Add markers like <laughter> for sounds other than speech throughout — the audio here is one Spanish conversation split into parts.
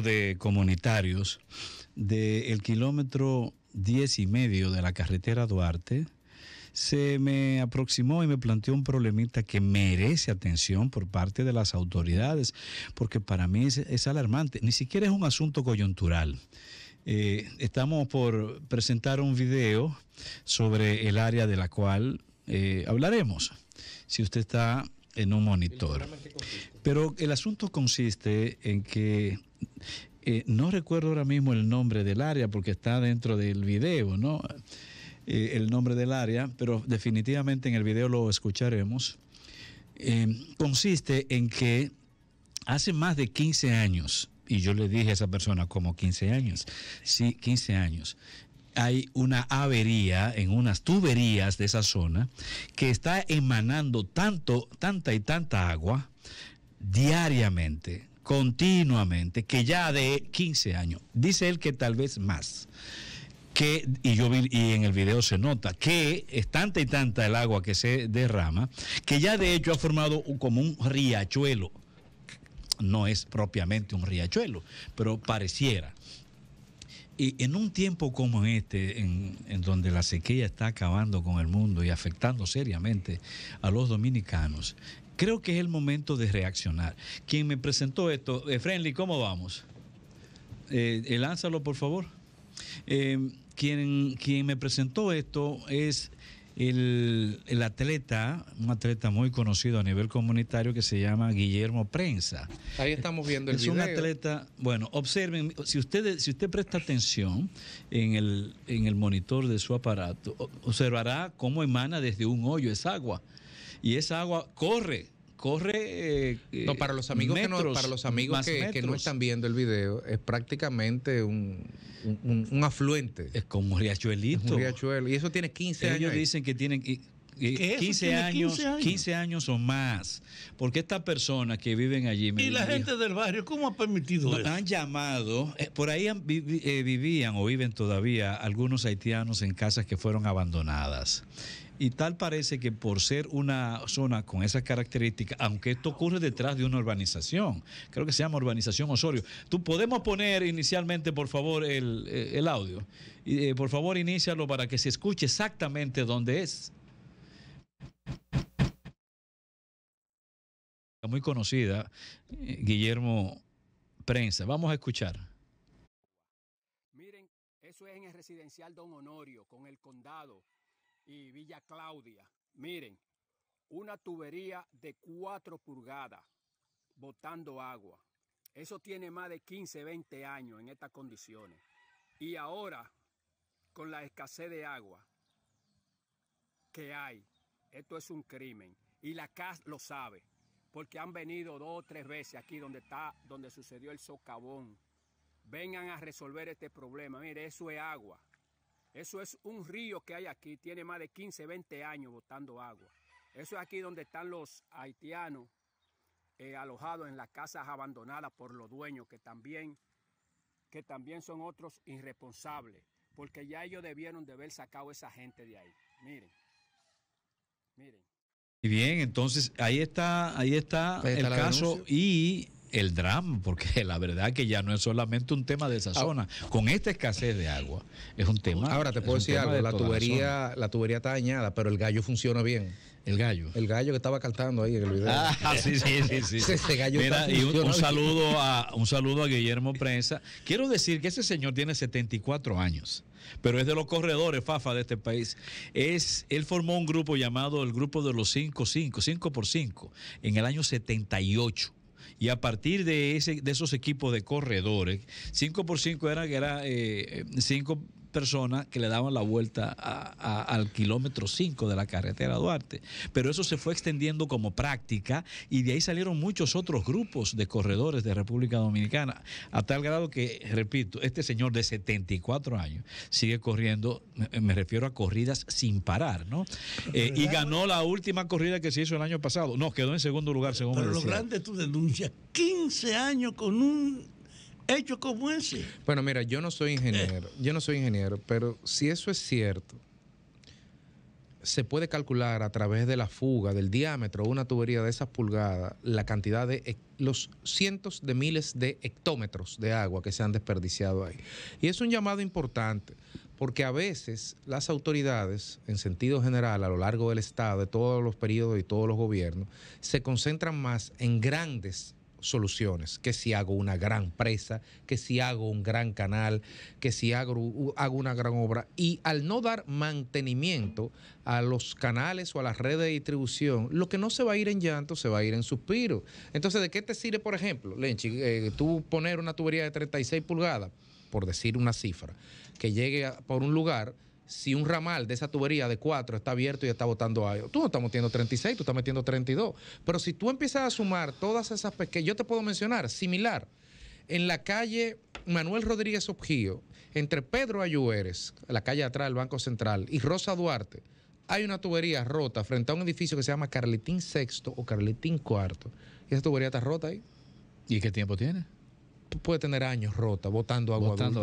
de comunitarios del kilómetro 10 y medio de la carretera Duarte, se me aproximó y me planteó un problemita que merece atención por parte de las autoridades, porque para mí es, alarmante. Ni siquiera es un asunto coyuntural. Eh, estamos por presentar un video sobre el área de la cual eh, hablaremos, si usted está en un monitor. Pero el asunto consiste en que eh, no recuerdo ahora mismo el nombre del área porque está dentro del video, ¿no? Eh, el nombre del área, pero definitivamente en el video lo escucharemos. Eh, consiste en que hace más de 15 años, y yo le dije a esa persona como 15 años, sí, 15 años, hay una avería en unas tuberías de esa zona que está emanando tanto, tanta y tanta agua diariamente continuamente, que ya de 15 años, dice él que tal vez más, que, y yo y en el video se nota, que es tanta y tanta el agua que se derrama, que ya de hecho ha formado como un riachuelo. No es propiamente un riachuelo, pero pareciera. Y en un tiempo como este, en, donde la sequía está acabando con el mundo y afectando seriamente a los dominicanos, Creo que es el momento de reaccionar. Quien me presentó esto, eh, Friendly, ¿cómo vamos? Eh, eh, lánzalo, por favor. Eh, quien, quien, me presentó esto es el, atleta, un atleta muy conocido a nivel comunitario que se llama Guillermo Prensa. Ahí estamos viendo el es Es un atleta, bueno, observen, si usted, si usted presta atención en el, en el monitor de su aparato, observará cómo emana desde un hoyo ...es agua y esa agua corre. Corre. para los amigos, que, no, para los amigos que, no están viendo el video, es prácticamente un, afluente. Es como riachuelito. un Y eso tiene 15 años. Ellos dicen que tienen. 15 años, años, o más. Porque estas personas que viven allí. y la gente del barrio, ¿cómo ha permitido eso? Han llamado, eh, por ahí eh, vivían o viven todavía algunos haitianos en casas que fueron abandonadas. Y tal parece que por ser una zona con esas características, aunque esto ocurre detrás de una urbanización, creo que se llama urbanización Osorio. Tú podemos poner inicialmente, por favor, el, eh, audio. Eh, por favor, inícialo para que se escuche exactamente dónde es. Muy conocida, eh, Guillermo Prensa. Vamos a escuchar. Miren, eso es en el residencial Don Honorio, con el condado y Villa Claudia. Miren, una tubería de 4 pulgadas botando agua. Eso tiene más de 15, 20 años en estas condiciones. Y ahora, con la escasez de agua que hay, esto es un crimen. Y la CAS lo sabe, porque han venido dos o tres veces aquí donde, está, donde sucedió el socavón. Vengan a resolver este problema. Mire, eso es agua. Eso es un río que hay aquí, tiene más de 15, 20 años botando agua. Eso es aquí donde están los haitianos eh, alojados en las casas abandonadas por los dueños, que también, que también son otros irresponsables, porque ya ellos debieron de haber sacado esa gente de ahí. Miren, miren. Bien, entonces ahí está, ahí está, pues el caso y el drama, porque <laughs> la verdad que ya no es solamente un tema de esa ah. zona. Con esta escasez de agua, es un tema. Ahora te puedo decir algo, la tubería, la, tubería está dañada, pero el gallo funciona bien. El gallo. El gallo que estaba cantando ahí en el video. Ah, <laughs> sí, sí, sí, sí. gallo Mira, y un, un, saludo a, un saludo a Guillermo Prensa. Quiero decir que ese señor tiene 74 años, pero es de los corredores, Fafa, de este país. Es, él formó un grupo llamado el Grupo de los 5, 5, 5 por 5, en el año 78 y a partir de, ese, de esos equipos de corredores, 5 por 5 era, era eh, 5 eh, personas que le daban la vuelta al kilómetro 5 de la carretera Duarte. Pero eso se fue extendiendo como práctica y de ahí salieron muchos otros grupos de corredores de República Dominicana, a tal grado que, repito, este señor de 74 años sigue corriendo, me, refiero a corridas sin parar, ¿no? Eh, y ganó la última corrida que se hizo el año pasado. No, quedó en segundo lugar, según Pero Pero lo grande es tu denuncia, 15 años con un Hecho como ese. Bueno, mira, yo no soy ingeniero, eh. yo no soy ingeniero, pero si eso es cierto, se puede calcular a través de la fuga del diámetro de una tubería de esas pulgadas la cantidad de los cientos de miles de hectómetros de agua que se han desperdiciado ahí. Y es un llamado importante porque a veces las autoridades, en sentido general, a lo largo del Estado, de todos los periodos y todos los gobiernos, se concentran más en grandes soluciones, que si hago una gran presa, que si hago un gran canal, que si hago, una gran obra. Y al no dar mantenimiento a los canales o a las redes de distribución, lo que no se va a ir en llanto, se va a ir en suspiro. Entonces, ¿de qué te sirve, por ejemplo, Lenchi, eh, tú poner una tubería de 36 pulgadas, por decir una cifra, que llegue por un lugar si un ramal de esa tubería de cuatro está abierto y está botando ellos, Tú no estás metiendo 36, tú estás metiendo 32. Pero si tú empiezas a sumar todas esas pequeñas, yo te puedo mencionar, similar, en la calle Manuel Rodríguez Objío, entre Pedro Ayueres, la calle atrás del Banco Central, y Rosa Duarte, hay una tubería rota frente a un edificio que se llama Carletín VI o Carletín IV. Y esa tubería está rota ahí. ¿Y qué tiempo tiene? puede tener años rota, botando agua, botando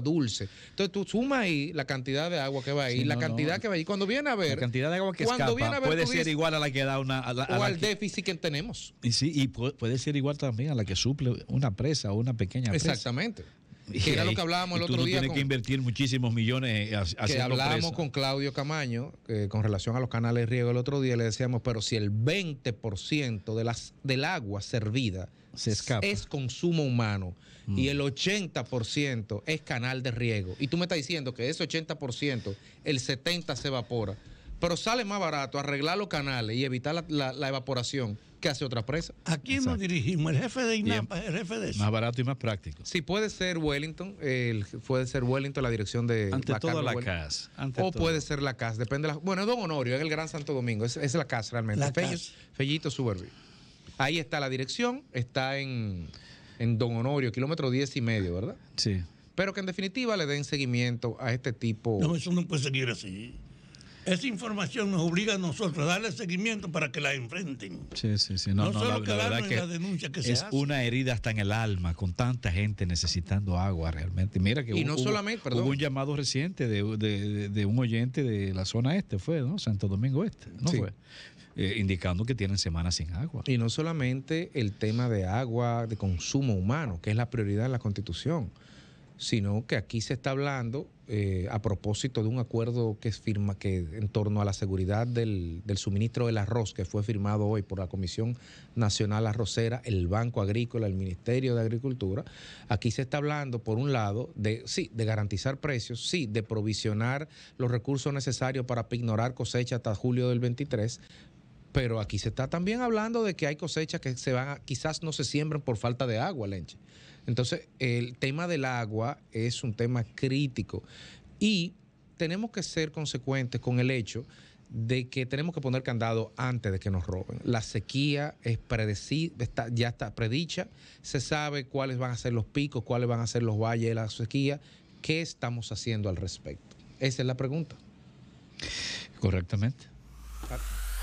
dulce, dulce. Entonces tú sumas ahí la cantidad de agua que va ahí, la cantidad que va ahí. Cuando viene a ver. La cantidad de agua que cuando escapa, viene a ver, puede ser igual a la que da una. o al déficit que tenemos. Y sí, y puede, ser igual también a la que suple una presa o una pequeña presa. Exactamente. Que era lo que hablábamos el otro día. que invertir muchísimos millones eh, haciendo Que hablábamos con Claudio Camaño con relación a los canales de riego el otro día, le decíamos, pero si el 20% de las, del agua servida se escapa. es consumo humano mm. y el 80% es canal de riego, y tú me estás diciendo que ese 80%, el 70% se evapora, pero sale más barato arreglar los canales y evitar la, la evaporación ¿Qué hace otra presa? ¿A quién nos dirigimos? ¿El jefe de INAPA? ¿El jefe de Más barato y más práctico. Sí, puede ser Wellington, puede ser Wellington la dirección de... Ante toda la Casa. o puede ser la CAS, depende de la... Bueno, es Don Honorio, es el Gran Santo Domingo, es, es la casa realmente. Fellito, Fellito Suburbio. Ahí está la dirección, está en, en Don Honorio, kilómetro 10 y medio, ¿verdad? Sí. Pero que en definitiva le den seguimiento a este tipo... No, eso no puede seguir así. Esa información nos obliga a nosotros a darle seguimiento para que la enfrenten. Sí, sí, sí. No, no, solo la, verdad que la denuncia que se Es una herida hasta en el alma, con tanta gente necesitando agua realmente. Mira que y no solamente, hubo, un llamado reciente de, un oyente de la zona este, fue, ¿no? Santo Domingo Este, eh, indicando que tienen semanas sin agua. Y no solamente el tema de agua, de consumo humano, que es la prioridad de la Constitución sino que aquí se está hablando eh, a propósito de un acuerdo que es firma que en torno a la seguridad del, del, suministro del arroz que fue firmado hoy por la Comisión Nacional Arrocera, el Banco Agrícola, el Ministerio de Agricultura. Aquí se está hablando, por un lado, de sí, de garantizar precios, sí, de provisionar los recursos necesarios para ignorar cosecha hasta julio del 23, pero aquí se está también hablando de que hay cosechas que se van quizás no se siembran por falta de agua, Lenche. Entonces, el tema del agua es un tema crítico y tenemos que ser consecuentes con el hecho de que tenemos que poner candado antes de que nos roben. La sequía es ya está predicha, se sabe cuáles van a ser los picos, cuáles van a ser los valles de la sequía. ¿Qué estamos haciendo al respecto? Esa es la pregunta. Correctamente.